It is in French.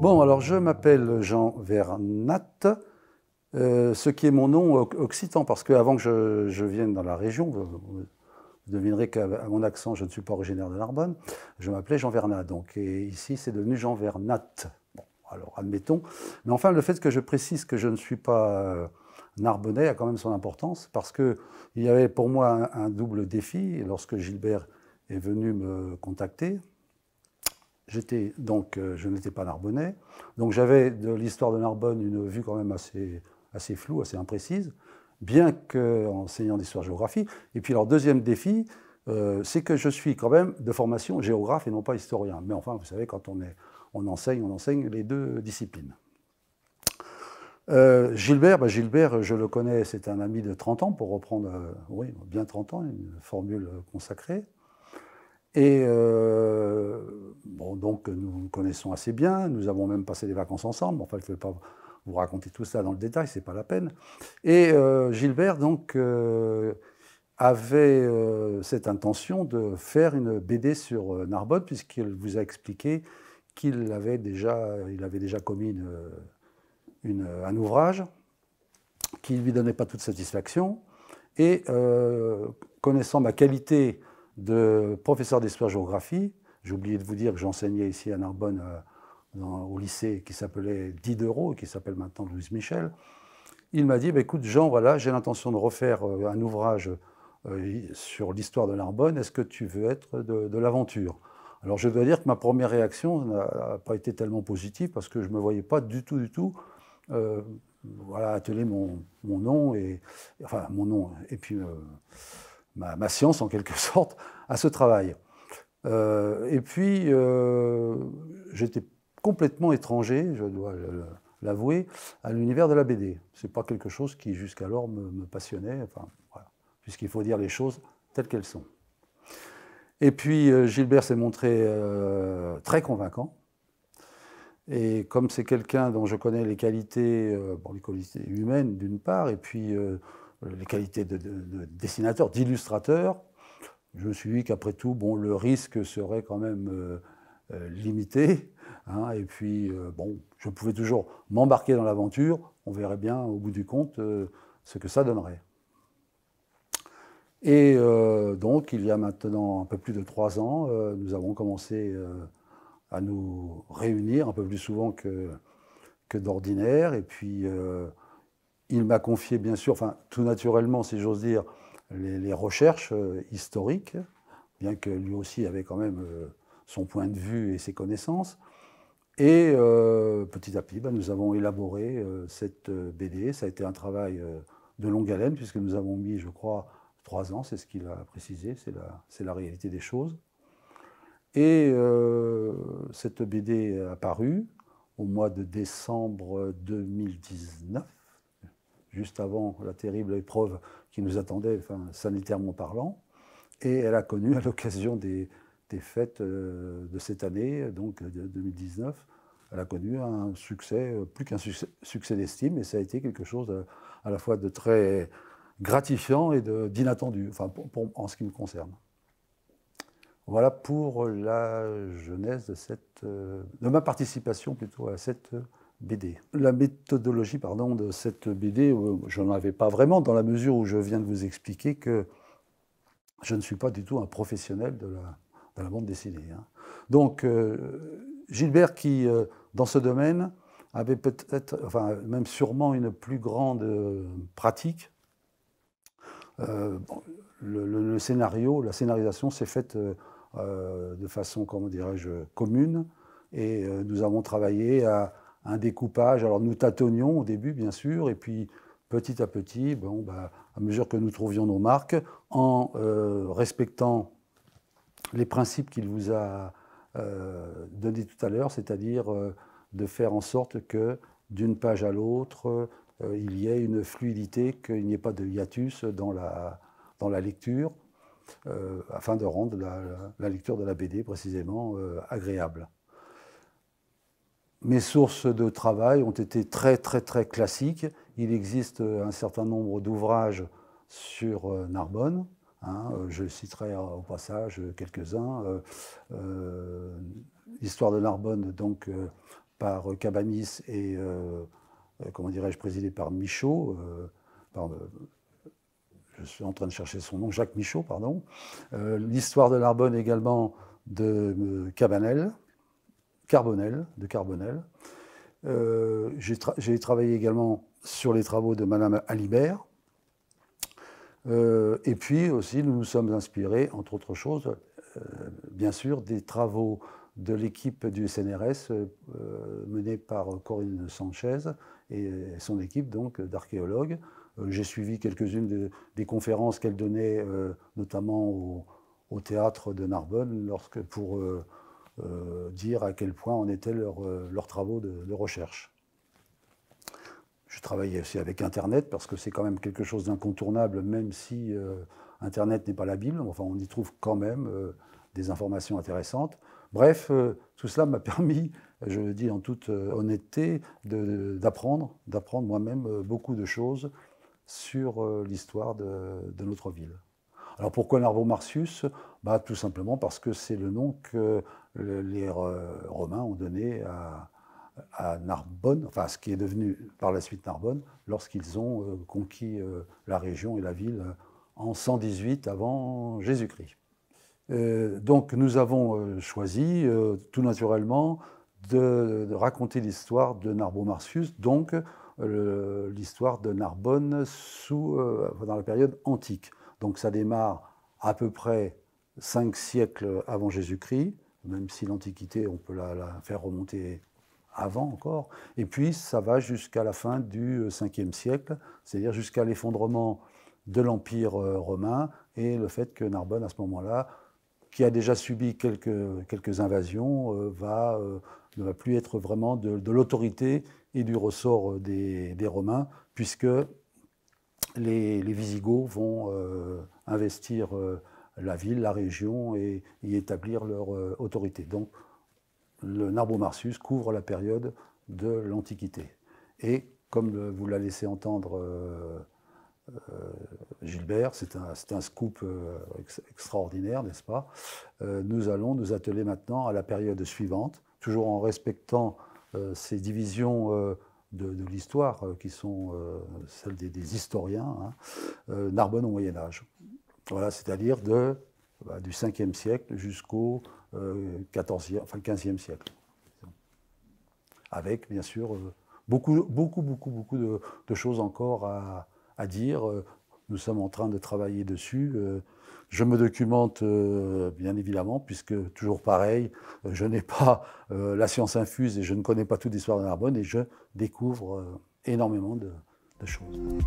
Bon, alors je m'appelle Jean Vernat, euh, ce qui est mon nom occitan, parce qu'avant que je, vienne dans la région, vous, devinerez qu'à mon accent, je ne suis pas originaire de Narbonne, je m'appelais Jean Vernat, donc, et ici c'est devenu Jean Vernat. Bon, alors admettons. Mais enfin, le fait que je précise que je ne suis pas. Euh, Narbonnais a quand même son importance parce qu'il y avait pour moi un, double défi lorsque Gilbert est venu me contacter. J'étais donc, euh, je n'étais pas narbonnais, donc j'avais de l'histoire de Narbonne une vue quand même assez, assez floue, assez imprécise, bien qu'enseignant d'histoire-géographie. Et puis leur deuxième défi, euh, c'est que je suis quand même de formation géographe et non pas historien. Mais enfin, vous savez, quand on, est, on enseigne, on enseigne les deux disciplines. Euh, Gilbert, bah, Gilbert, je le connais, c'est un ami de 30 ans, pour reprendre, oui, bien 30 ans, une formule consacrée. Et que nous connaissons assez bien. Nous avons même passé des vacances ensemble. Enfin, je ne vais pas vous raconter tout ça dans le détail, ce n'est pas la peine. Et euh, Gilbert, donc, euh, avait euh, cette intention de faire une BD sur Narbonne, puisqu'il vous a expliqué qu'il avait déjà, il avait déjà commis un ouvrage qui ne lui donnait pas toute satisfaction. Et connaissant ma qualité de professeur d'histoire-géographie, j'ai oublié de vous dire que j'enseignais ici à Narbonne euh, au lycée qui s'appelait Diderot, qui s'appelle maintenant Louise Michel. Il m'a dit, bah, écoute Jean, voilà, j'ai l'intention de refaire euh, un ouvrage euh, sur l'histoire de Narbonne, est-ce que tu veux être de, l'aventure Alors je dois dire que ma première réaction n'a pas été tellement positive parce que je ne me voyais pas du tout, du tout voilà, atteler mon, nom, et, mon nom, et puis ma, science en quelque sorte, à ce travail. Euh, et puis, euh, j'étais complètement étranger, je dois l'avouer, à l'univers de la BD. Ce n'est pas quelque chose qui jusqu'alors me, passionnait, enfin, puisqu'il faut dire les choses telles qu'elles sont. Et puis euh, Gilbert s'est montré très convaincant. Et comme c'est quelqu'un dont je connais les qualités, les qualités humaines d'une part, et puis les qualités de dessinateur, d'illustrateur, je me suis dit qu'après tout, bon, le risque serait quand même euh, euh, limité. Hein, et puis, euh, bon, je pouvais toujours m'embarquer dans l'aventure. On verrait bien, au bout du compte, ce que ça donnerait. Et donc, il y a maintenant un peu plus de trois ans, nous avons commencé à nous réunir un peu plus souvent que, que d'ordinaire. Et puis, il m'a confié, bien sûr, enfin, tout naturellement, si j'ose dire, les, recherches euh, historiques, bien que lui aussi avait quand même euh, son point de vue et ses connaissances. Et euh, petit à petit, ben, nous avons élaboré cette BD. Ça a été un travail de longue haleine, puisque nous avons mis, je crois, trois ans, c'est ce qu'il a précisé, c'est la, la, réalité des choses. Et cette BD a apparue au mois de décembre 2019 juste avant la terrible épreuve qui nous attendait, enfin, sanitairement parlant. Et elle a connu, à l'occasion des, fêtes euh, de cette année, donc 2019, euh, elle a connu un succès, euh, plus qu'un succès, d'estime, et ça a été quelque chose à la fois de très gratifiant et d'inattendu, enfin, en ce qui me concerne. Voilà pour la jeunesse de, cette, de ma participation plutôt à cette BD. La méthodologie pardon, de cette BD, euh, je n'en avais pas vraiment, dans la mesure où je viens de vous expliquer que je ne suis pas du tout un professionnel de la, bande dessinée. Hein. Donc, euh, Gilbert, qui, euh, dans ce domaine, avait peut-être, enfin, même sûrement une plus grande pratique, le, scénario, la scénarisation s'est faite de façon, comment dirais-je, commune, et nous avons travaillé à un découpage. Alors nous tâtonnions au début, bien sûr, et puis petit à petit, bon, bah, à mesure que nous trouvions nos marques, en euh, respectant les principes qu'il vous a euh, donnés tout à l'heure, c'est-à-dire euh, de faire en sorte que d'une page à l'autre, il y ait une fluidité, qu'il n'y ait pas de hiatus dans la, dans la lecture, afin de rendre la, lecture de la BD précisément agréable. Mes sources de travail ont été très très très classiques. Il existe euh, un certain nombre d'ouvrages sur euh, Narbonne. Hein, euh, je citerai au passage quelques-uns. L'histoire de Narbonne, donc, par Cabanis et, comment dirais-je, présidé par Michaud, je suis en train de chercher son nom, Jacques Michaud, pardon. L'histoire de Narbonne également de Cabanel, Carbonel, de Carbonel. Euh, j'ai, travaillé également sur les travaux de Madame Alibert. Euh, et puis aussi, nous nous sommes inspirés, entre autres choses, euh, bien sûr, des travaux de l'équipe du SNRS menée par Corinne Sanchez et son équipe donc d'archéologues. J'ai suivi quelques-unes des conférences qu'elle donnait, notamment au, au, théâtre de Narbonne, lorsque pour euh, dire à quel point en étaient leurs, euh, travaux de, recherche. Je travaillais aussi avec Internet parce que c'est quand même quelque chose d'incontournable, même si euh, Internet n'est pas la Bible. Enfin, on y trouve quand même des informations intéressantes. Bref, tout cela m'a permis, je le dis en toute honnêteté, d'apprendre, d'apprendre moi-même beaucoup de choses sur l'histoire de, notre ville. Alors pourquoi Narvo Marcius bah, Tout simplement parce que c'est le nom que les euh, Romains ont donné à, Narbonne, enfin ce qui est devenu par la suite Narbonne, lorsqu'ils ont euh, conquis euh, la région et la ville en 118 avant Jésus-Christ. donc nous avons choisi tout naturellement de, raconter l'histoire de Narbo-Marcius, donc l'histoire de Narbonne sous, dans la période antique. Donc ça démarre à peu près cinq siècles avant Jésus-Christ même si l'Antiquité, on peut la, faire remonter avant encore. Et puis, ça va jusqu'à la fin du 5 euh, siècle, c'est-à-dire jusqu'à l'effondrement de l'Empire euh, romain et le fait que Narbonne, à ce moment-là, qui a déjà subi quelques, invasions, euh, va, ne va plus être vraiment de, l'autorité et du ressort des, Romains, puisque les, Visigoths vont investir la ville, la région et y établir leur euh, autorité. Donc le Narbomarsus couvre la période de l'Antiquité. Et comme vous l'a laissé entendre euh, euh, Gilbert, c'est un, scoop extraordinaire, n'est-ce pas Nous allons nous atteler maintenant à la période suivante, toujours en respectant ces divisions de, l'histoire qui sont celles des, historiens, hein, Narbonne au Moyen Âge. Voilà, c'est-à-dire de, bah, du 5e siècle jusqu'au 15e euh, siècle. Avec, bien sûr, euh, beaucoup, beaucoup, beaucoup, beaucoup de, choses encore à, dire. Euh, nous sommes en train de travailler dessus. Je me documente, bien évidemment, puisque toujours pareil, je n'ai pas la science infuse et je ne connais pas toute l'histoire de Narbonne et je découvre énormément de choses.